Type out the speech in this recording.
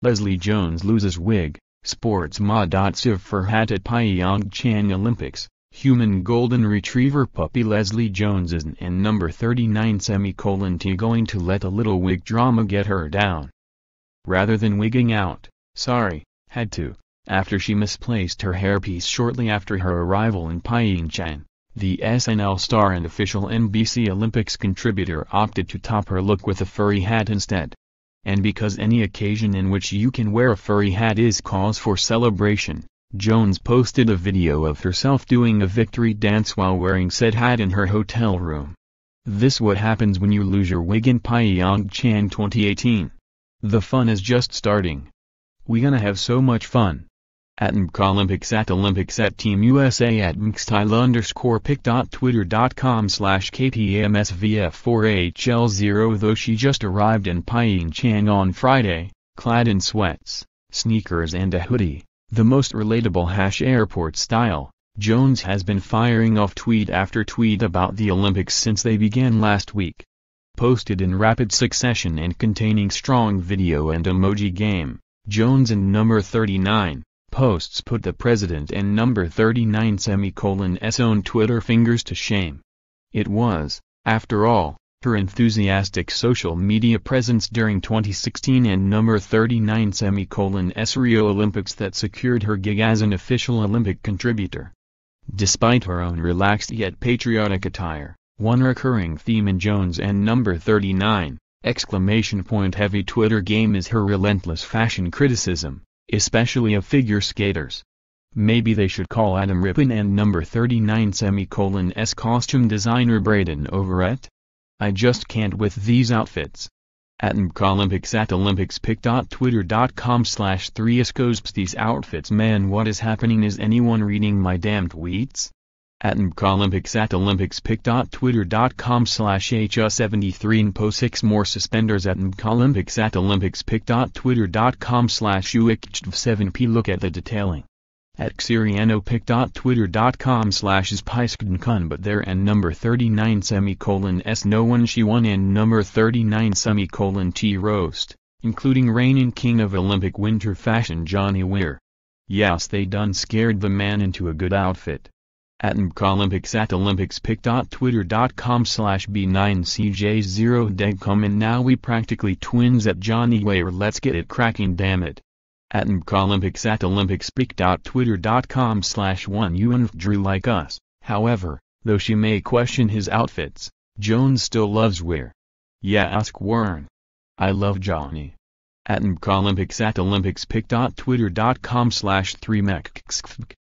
Leslie Jones loses wig, sports ma.siv for hat at Pyeongchang Olympics, human golden retriever puppy Leslie Jones is in number 39 semicolon t going to let a little wig drama get her down. Rather than wigging out, sorry, had to, after she misplaced her hairpiece shortly after her arrival in Pyeongchang. The SNL star and official NBC Olympics contributor opted to top her look with a furry hat instead and because any occasion in which you can wear a furry hat is cause for celebration. Jones posted a video of herself doing a victory dance while wearing said hat in her hotel room. This what happens when you lose your wig in Pyeongchang 2018. The fun is just starting. We gonna have so much fun at Olympics at Olympics at Team USA at MCStyle underscore pic.twitter.com slash KTAMSVF4HL0 Though she just arrived in Pyeongchang on Friday, clad in sweats, sneakers and a hoodie, the most relatable hash airport style, Jones has been firing off tweet after tweet about the Olympics since they began last week. Posted in rapid succession and containing strong video and emoji game, Jones and number 39, posts put the president and number 39 S own Twitter fingers to shame. It was, after all, her enthusiastic social media presence during 2016 and number 39 S Rio Olympics that secured her gig as an official Olympic contributor. Despite her own relaxed yet patriotic attire, one recurring theme in Jones and number 39 exclamation point heavy Twitter game is her relentless fashion criticism especially of figure skaters. Maybe they should call Adam Rippon and number 39 semicolon S costume designer Braden Overett? I just can't with these outfits. At Olympics at olympicspic.twitter.com slash 3 These outfits man what is happening is anyone reading my damn tweets? at Olympics at olympicspic.twitter.com slash hs 73 and 6 more suspenders at Olympics at olympicspic.twitter.com slash uiktv7p look at the detailing at xerianopictwittercom slash is but there and number 39 semicolon s no one she won and number 39 semicolon t roast including reigning king of olympic winter fashion johnny weir yes they done scared the man into a good outfit at mcolympics at slash b9cj0degcom and now we practically twins at Johnny Weir let's get it cracking damn it. At mcolympics at olympicspic.twitter.com slash 1 unf drew like us, however, though she may question his outfits, Jones still loves Weir. Yeah ask Warren. I love Johnny. At mcolympics at olympicspic.twitter.com slash 3 mexxfk